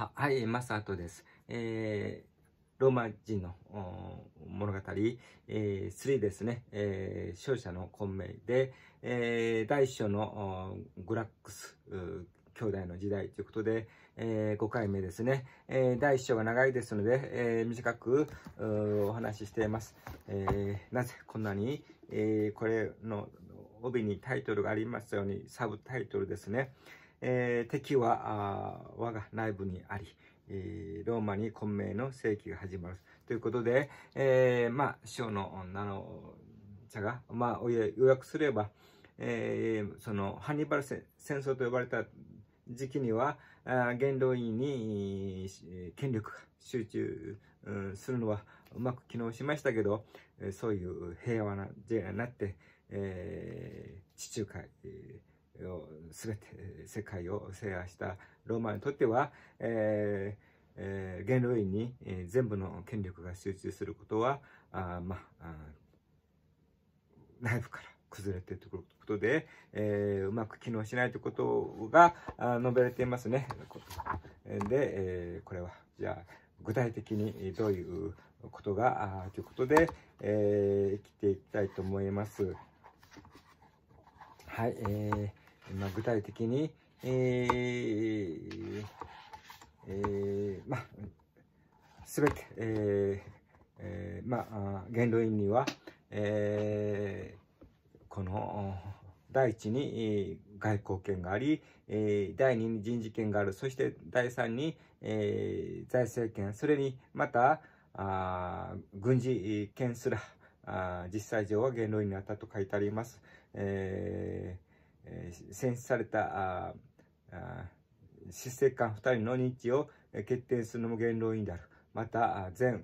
あはい、マサトです。えー、ローマ人の物語、えー、3ですね、えー、勝者の混迷で、えー、第1章のグラックス兄弟の時代ということで、えー、5回目ですね、えー、第1章が長いですので、えー、短くお話ししています。えなぜこんなに、えこれの帯にタイトルがありますように、サブタイトルですね。えー、敵は我が内部にあり、えー、ローマに混迷の世紀が始まる。ということで、えー、まあ、章の女の茶が、まあ、予約すれば、えー、その、ハンニバル戦争と呼ばれた時期には、元老院に権力が集中するのはうまく機能しましたけど、そういう平和な時代になって、えー、地中海、えー全て世界を制覇したローマにとっては、えーえー、元老院に、全部の権力が集中することはあ、まあ、内部から崩れてるということで、えー、うまく機能しないということが述べられていますね。で、えー、これはじゃあ具体的にどういうことがということで、えー、生きていきたいと思います。はい、えまあ、具体的に、えーえー、まあ、すべて、えーえー、まあ、元老院には、えー、この、第一に、外交権があり、えー、第二に人事権がある、そして第三に、えー、財政権、それにまた、あ軍事権すら、あ実際上は元老院にあったと書いてあります。えーえー、選出された執政官2人の任期を決定するのも元老院である。また、前、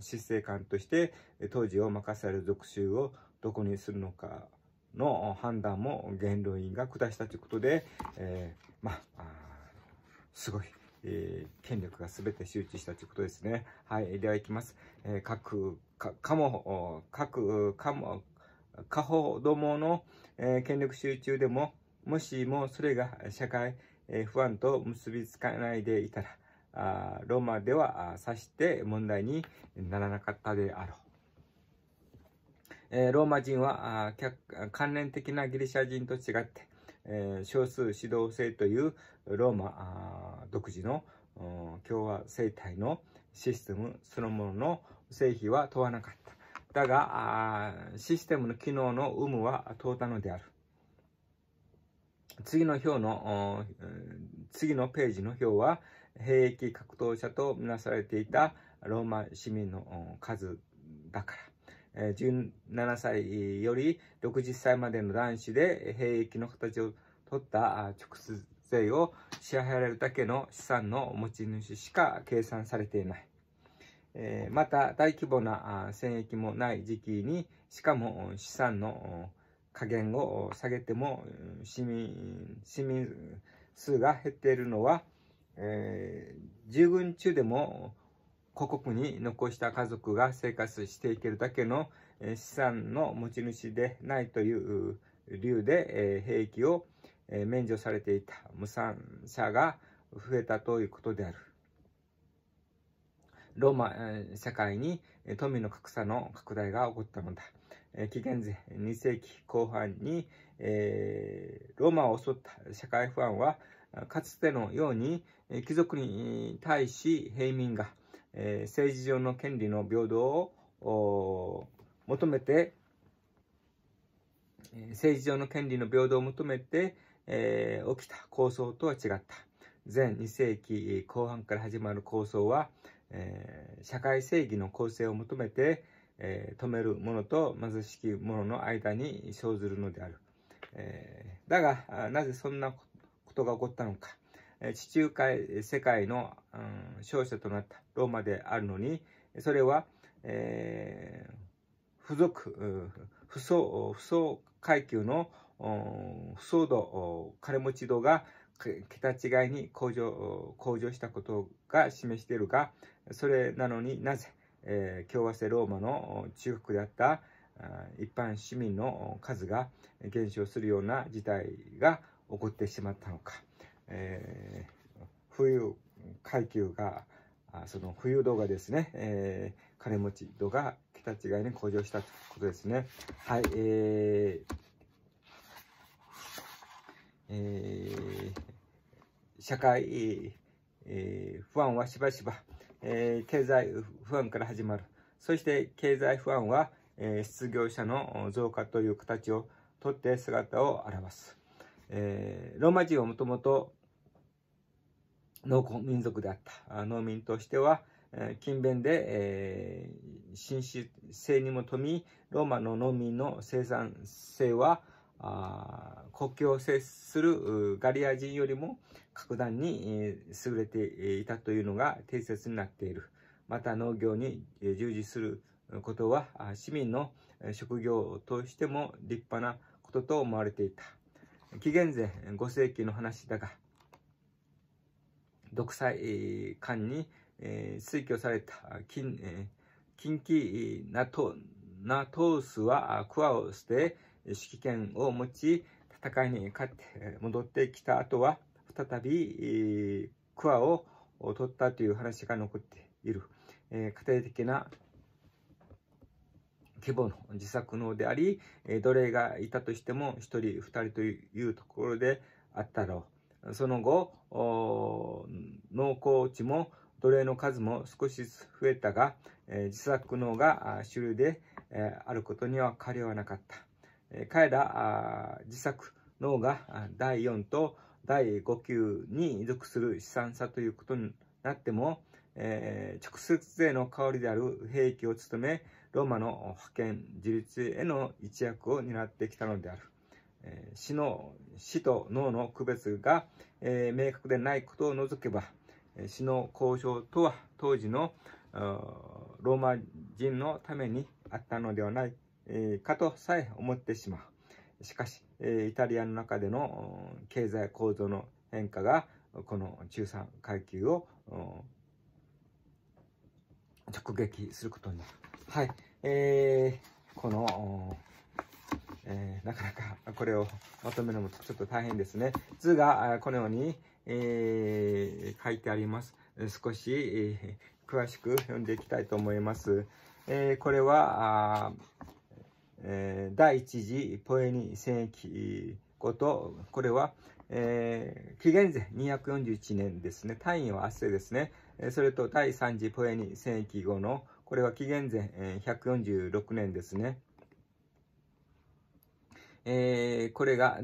執政官として当時を任される属州をどこにするのかの判断も元老院が下したということで、えー、まあ、すごい。えー、権力が全て周知したということですね。はい、では行きます。えー、各、か、かも、各、かも、過保どもの、え権力集中でも、もしもそれが社会、え不安と結びつかないでいたら、あローマではさして問題にならなかったであろう。えー、ローマ人はあ関連的なギリシャ人と違って、えー、少数指導制というローマ独自の共和政体のシステムそのものの成否は問わなかった。だが、システムの機能の有無は問うたのである。次の表の、次のページの表は、兵役格闘者とみなされていたローマ市民の数だから。17歳より60歳までの男子で兵役の形を取った直接税を支払えるだけの資産の持ち主しか計算されていない。えまた大規模な戦役もない時期にしかも資産の加減を下げても市民市民数が減っているのは、えー、従軍中でも故国に残した家族が生活していけるだけの資産の持ち主でないという理由で、え兵役を免除されていた無産者が増えたということである。ローマ社会に富の格差の拡大が起こったのだ。紀元前2世紀後半に、えー、ローマを襲った社会不安は、かつてのように貴族に対し平民が、えー、政治上の権利の平等を求めて、政治上の権利の平等を求めて、えー、起きた構想とは違った。前2世紀後半から始まる構想は、えー、社会正義の構成を求めて、えー、止める者と貧しき者の間に生ずるのである。えー、だが、なぜそんなことが起こったのか。地中海世界の、うん、勝者となったローマであるのに、それは、えー、付属、不相、不相階級の、不相度、金持ち度が、桁違いに向上向上したことが示しているがそれなのになぜ、えー、共和制ローマの中腹であった一般市民の数が減少するような事態が起こってしまったのか、えー、冬階級がその冬度がですね、えー、金持ち度が桁違いに向上したということですね。はい、えーえー、社会、えー、不安はしばしば、えー、経済不安から始まる。そして経済不安は、えー、失業者の増加という形をとって姿を現す。えー、ローマ人はもともと農民族であった。農民としては、勤勉で、えー、紳士性にも富み、ローマの農民の生産性は、あ国境を接するガリア人よりも格段に優れていたというのが定説になっている。また農業に従事することは市民の職業としても立派なことと思われていた。紀元前5世紀の話だが、独裁官に推挙された近畿ナトナトースはクワを捨て、指揮権を持ち、戦いに勝って戻ってきた後は、再び、クワを取ったという話が残っている。えー、家庭的な規模の自作能であり、奴隷がいたとしても1人、2人というところであったろう。その後、農耕地も奴隷の数も少しずつ増えたが、自作能が主流であることには変わりはなかった。彼ら自作脳が第4と第5級に属する資産さということになっても、えー、直接税の代わりである兵器を務めローマの覇権自立への一役を担ってきたのである、えー、死の死と脳の区別が、えー、明確でないことを除けば死の交渉とは当時のローマ人のためにあったのではないえー、かとさえ思ってしまう。しかし、えー、イタリアの中での経済構造の変化が、この中産階級を直撃することになる。はい。えー、この、えー、なかなかこれをまとめるのもちょっと大変ですね。図がこのように、えー、書いてあります。少し、えー、詳しく読んでいきたいと思います。えー、これは、えー、第一次ポエニ戦役こと、これは、えー、紀元前241年ですね、単位は明日ですね、えー、それと第三次ポエニ戦役後の、これは紀元前、えー、146年ですね。えー、これが、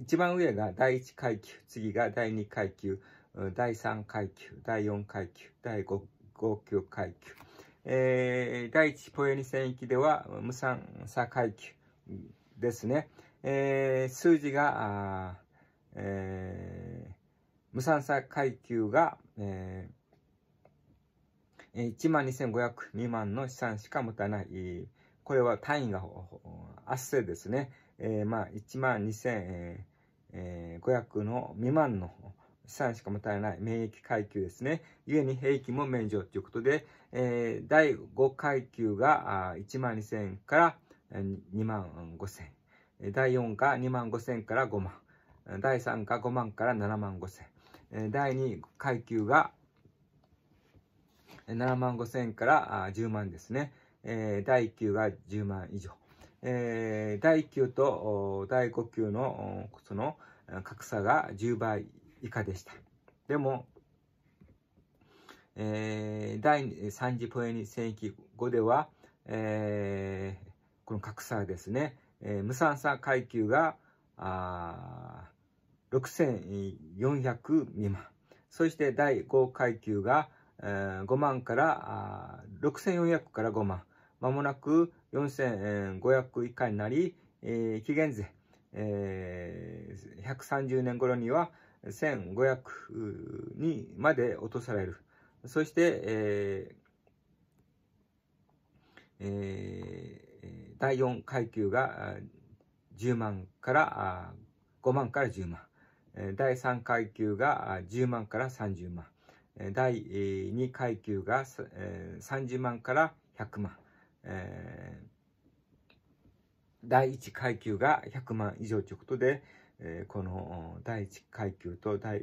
一番上が第1階級、次が第2階級、第3階級、第4階級、第 5, 5級階級。えー、第一ポエニ戦域では無産差階級ですね。えー、数字が、えー、無産差階級が、えー、1万2500、未満の資産しか持たない。これは単位が圧勢ですね。えー、まあ、1万2500の未満の資産しか持たれない免疫階級ですね。故に兵器も免除ということで、えー、第5階級が1万2000円から2万5000円。第4が2万5000円から5万。第3が5万から7万5000円。第2階級が7万5000円から10万ですね。第1級が10万以上。第1級と第5級のその格差が10倍以下でした。でも、えー、第3次ポエニ戦役後では、えー、この格差ですね、えー、無産差階級があ6400未満そして第5階級が、えー、5万からあ6400から5万まもなく4500以下になり、えー、紀元前、えー、130年頃には1500にまで落とされる。そして、えーえー、第4階級が10万から5万から10万。第3階級が10万から30万。第2階級が30万から100万。第1階級が100万以上ということで、えー、この第1階級と第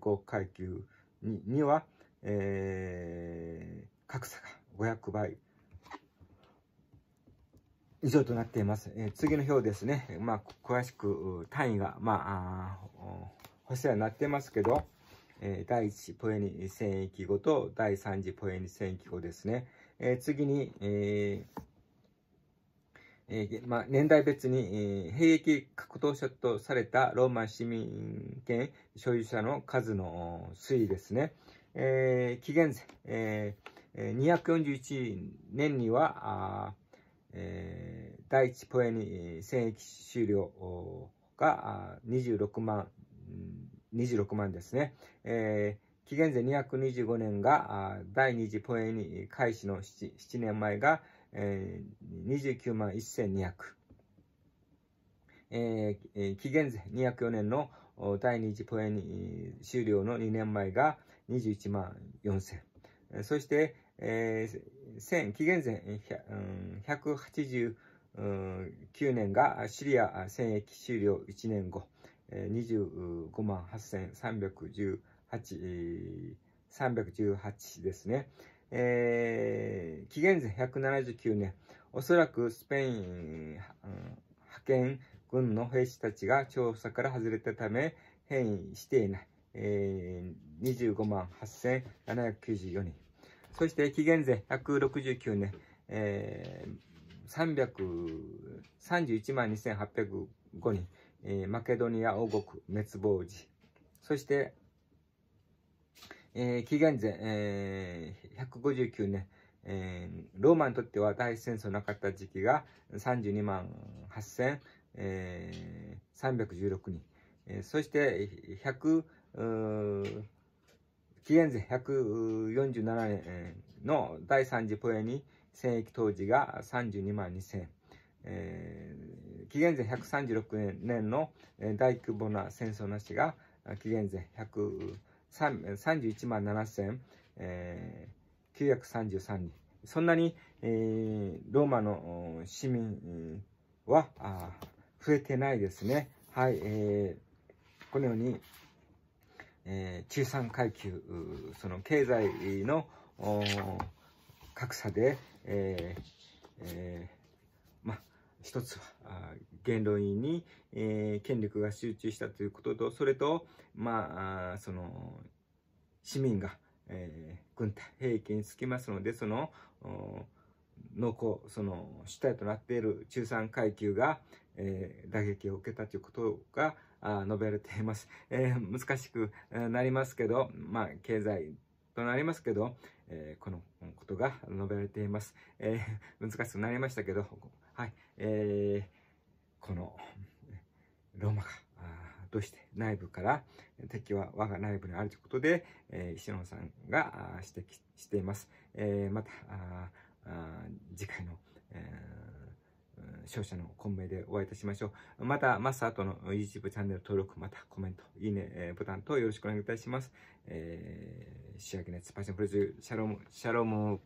5階級にには、えー、格差が500倍以上となっています。えー、次の表ですね、まあ、詳しく単位が、まあ、星はなってますけど、えー、第1ポエニ戦役後と第3次ポエニ戦役後ですね。えー、次に、えーえー、まあ、年代別に、えー、兵役格闘者とされたローマ市民権所有者の数の推移ですね。えー、紀元前、えー、241年には、えー、第一ポエニ戦役終了が26万、26万ですね。えー、紀元前225年が第二次ポエニ開始の 7, 7年前が29万1200。えー、紀元前204年の第二次ポエニ終了の2年前が21万4000。そして、えー、紀元前189年がシリア戦役終了1年後、25万8318、318ですね。えー、紀元前179年、おそらくスペイン、派遣軍の兵士たちが調査から外れたため、変異していない、えー、25万8794人。そして紀元前169年、えー、331万2805人、えー、マケドニア王国滅亡時。そしてえー、紀元前、えー、159年、えー、ローマにとっては大戦争なかった時期が32万8316、えー、人、えー、そして紀元前147年の第3次ポエニ戦役当時が32万2000、えー、紀元前136年の大規模な戦争なしが紀元前100 31万7933、人。そんなに、えー、ローマの市民は増えてないですね。はい、えー、このように、えー、中産階級、その経済の格差で、えーえー一つは元老院に、えー、権力が集中したということとそれとまあその市民が、えー、軍隊兵器につきますのでその濃厚その主体となっている中産階級が、えー、打撃を受けたということが述べられています、えー、難しくなりますけどまあ経済となりますけど、えー、このことが述べられています、えー、難しくなりましたけどはい、えー、この、ローマが、どうして内部から敵は我が内部にあるということで、えー、石野さんが指摘しています。えー、また、次回の、えー、勝者の混迷でお会いいたしましょう。また、マスターとの YouTube チャンネル登録、またコメント、いいね、ボタンとよろしくお願いいたします。えー、仕上げやスパッシンプロデュー、シャローム、シャローム、